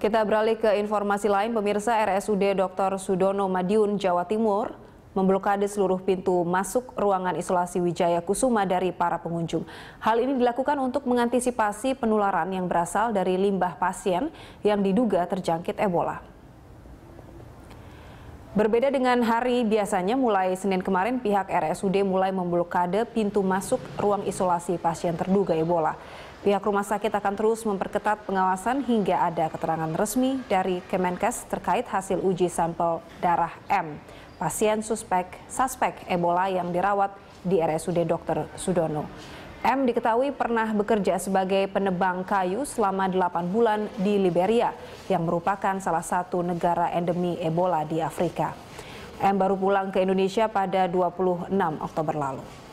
Kita beralih ke informasi lain, pemirsa RSUD Dr. Sudono Madiun, Jawa Timur, memblokade seluruh pintu masuk ruangan isolasi Wijaya Kusuma dari para pengunjung. Hal ini dilakukan untuk mengantisipasi penularan yang berasal dari limbah pasien yang diduga terjangkit Ebola. Berbeda dengan hari biasanya, mulai Senin kemarin pihak RSUD mulai memblokade pintu masuk ruang isolasi pasien terduga Ebola. Pihak rumah sakit akan terus memperketat pengawasan hingga ada keterangan resmi dari Kemenkes terkait hasil uji sampel darah M pasien suspek suspek Ebola yang dirawat di RSUD Dr. Sudono. M diketahui pernah bekerja sebagai penebang kayu selama 8 bulan di Liberia yang merupakan salah satu negara endemi Ebola di Afrika. M baru pulang ke Indonesia pada 26 Oktober lalu.